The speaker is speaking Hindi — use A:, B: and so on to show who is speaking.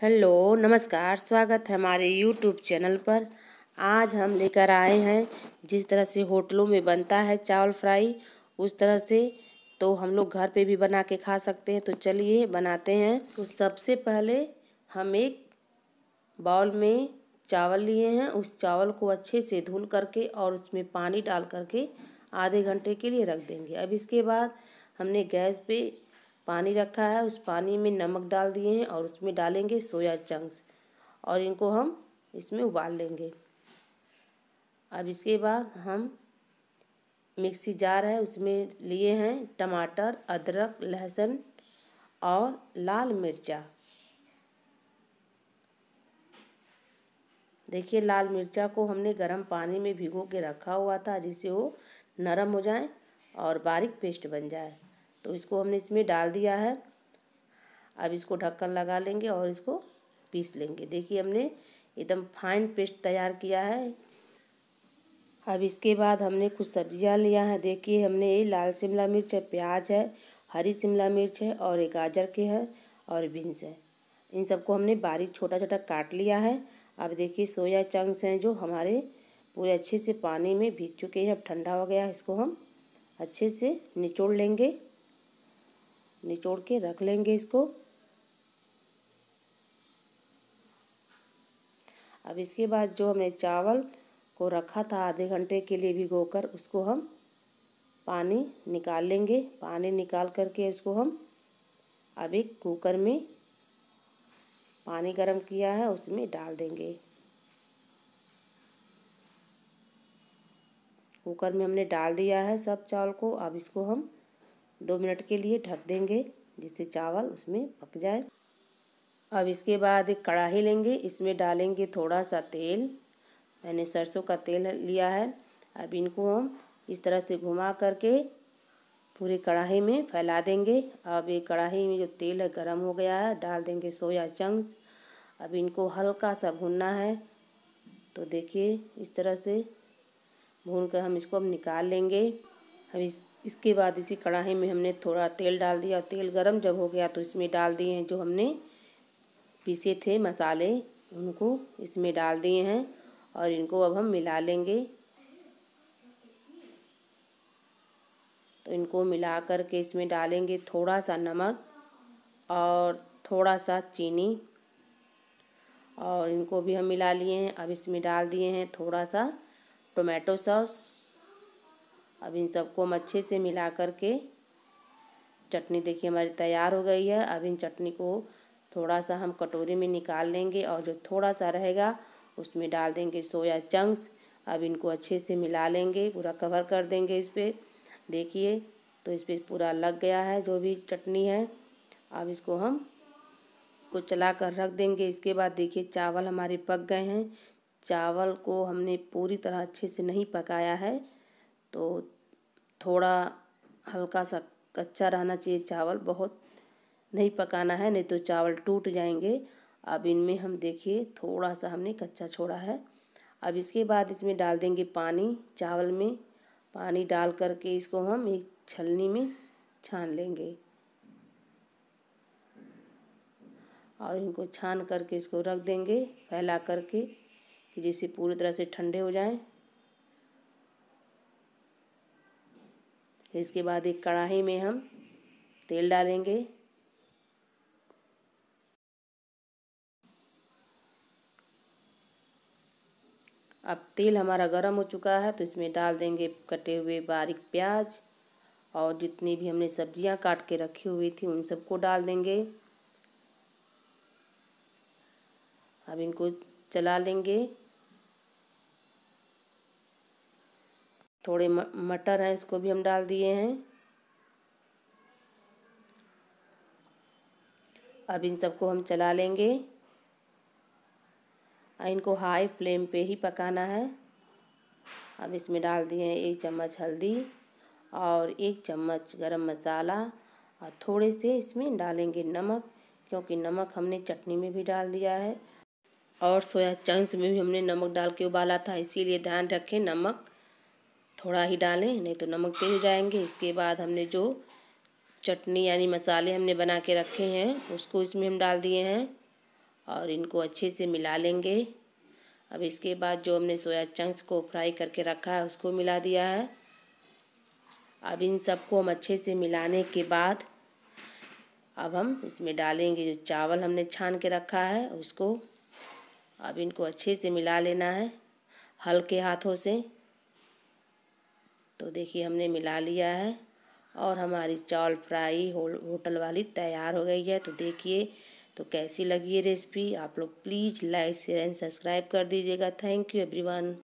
A: हेलो नमस्कार स्वागत है हमारे यूट्यूब चैनल पर आज हम लेकर आए हैं जिस तरह से होटलों में बनता है चावल फ्राई उस तरह से तो हम लोग घर पे भी बना के खा सकते हैं तो चलिए बनाते हैं तो सबसे पहले हम एक बाउल में चावल लिए हैं उस चावल को अच्छे से धुल करके और उसमें पानी डाल करके आधे घंटे के लिए रख देंगे अब इसके बाद हमने गैस पर पानी रखा है उस पानी में नमक डाल दिए हैं और उसमें डालेंगे सोया चंक्स और इनको हम इसमें उबाल लेंगे अब इसके बाद हम मिक्सी जार है उसमें लिए हैं टमाटर अदरक लहसुन और लाल मिर्चा देखिए लाल मिर्चा को हमने गरम पानी में भिगो के रखा हुआ था जिससे वो नरम हो जाए और बारीक पेस्ट बन जाए तो इसको हमने इसमें डाल दिया है अब इसको ढक्कन लगा लेंगे और इसको पीस लेंगे देखिए हमने एकदम फाइन पेस्ट तैयार किया है अब इसके बाद हमने कुछ सब्जियां लिया है देखिए हमने ये लाल शिमला मिर्च है प्याज है हरी शिमला मिर्च है और एक गाजर के है और बीन्स है इन सबको हमने बारीक छोटा छोटा काट लिया है अब देखिए सोया चंक्स हैं जो हमारे पूरे अच्छे से पानी में भीग चुके हैं अब ठंडा हो गया इसको हम अच्छे से निचोड़ लेंगे निचोड़ के रख लेंगे इसको अब इसके बाद जो हमने चावल को रखा था आधे घंटे के लिए भिगो कर उसको हम पानी निकाल लेंगे पानी निकाल करके उसको हम अब एक कुकर में पानी गर्म किया है उसमें डाल देंगे कुकर में हमने डाल दिया है सब चावल को अब इसको हम दो मिनट के लिए ढक देंगे जिससे चावल उसमें पक जाए अब इसके बाद एक कढ़ाही लेंगे इसमें डालेंगे थोड़ा सा तेल मैंने सरसों का तेल लिया है अब इनको हम इस तरह से घुमा करके पूरी कढ़ाई में फैला देंगे अब ये कढ़ाई में जो तेल है गर्म हो गया है डाल देंगे सोया चंक्स अब इनको हल्का सा भूनना है तो देखिए इस तरह से भून कर हम इसको अब निकाल लेंगे अब इस इसके बाद इसी कढ़ाई में हमने थोड़ा तेल डाल दिया तेल गरम जब हो गया तो इसमें डाल दिए हैं जो हमने पीसे थे मसाले उनको इसमें डाल दिए हैं और इनको अब हम मिला लेंगे तो इनको मिला कर के इसमें डालेंगे थोड़ा सा नमक और थोड़ा सा चीनी और इनको भी हम मिला लिए हैं अब इसमें डाल दिए हैं थोड़ा सा टोमेटो सॉस अब इन सबको हम अच्छे से मिला करके चटनी देखिए हमारी तैयार हो गई है अब इन चटनी को थोड़ा सा हम कटोरी में निकाल लेंगे और जो थोड़ा सा रहेगा उसमें डाल देंगे सोया चंक्स अब इनको अच्छे से मिला लेंगे पूरा कवर कर देंगे इस पर देखिए तो इस पर पूरा लग गया है जो भी चटनी है अब इसको हम को चला कर रख देंगे इसके बाद देखिए चावल हमारे पक गए हैं चावल को हमने पूरी तरह अच्छे से नहीं पकाया है तो थोड़ा हल्का सा कच्चा रहना चाहिए चावल बहुत नहीं पकाना है नहीं तो चावल टूट जाएंगे अब इनमें हम देखिए थोड़ा सा हमने कच्चा छोड़ा है अब इसके बाद इसमें डाल देंगे पानी चावल में पानी डाल करके इसको हम एक छलनी में छान लेंगे और इनको छान करके इसको रख देंगे फैला करके कि जैसे पूरी तरह से ठंडे हो जाएं इसके बाद एक कढ़ाई में हम तेल डालेंगे अब तेल हमारा गर्म हो चुका है तो इसमें डाल देंगे कटे हुए बारीक प्याज और जितनी भी हमने सब्जियां काट के रखी हुई थी उन सबको डाल देंगे अब इनको चला लेंगे थोड़े मटर हैं इसको भी हम डाल दिए हैं अब इन सबको हम चला लेंगे और इनको हाई फ्लेम पे ही पकाना है अब इसमें डाल दिए हैं एक चम्मच हल्दी और एक चम्मच गरम मसाला और थोड़े से इसमें डालेंगे नमक क्योंकि नमक हमने चटनी में भी डाल दिया है और सोया चंक्स में भी हमने नमक डाल के उबाला था इसीलिए ध्यान रखें नमक थोड़ा ही डालें नहीं तो नमक तेज हो जाएंगे इसके बाद हमने जो चटनी यानी मसाले हमने बना के रखे हैं उसको इसमें हम डाल दिए हैं और इनको अच्छे से मिला लेंगे अब इसके बाद जो हमने सोया चंक्स को फ्राई करके रखा है उसको मिला दिया है अब इन सबको हम अच्छे से मिलाने के बाद अब हम इसमें डालेंगे जो चावल हमने छान के रखा है उसको अब इनको अच्छे से मिला लेना है हल्के हाथों से तो देखिए हमने मिला लिया है और हमारी चावल फ्राई हो, होटल वाली तैयार हो गई है तो देखिए तो कैसी लगी ये रेसिपी आप लोग please like share and subscribe कर दीजिएगा थैंक यू एवरीवन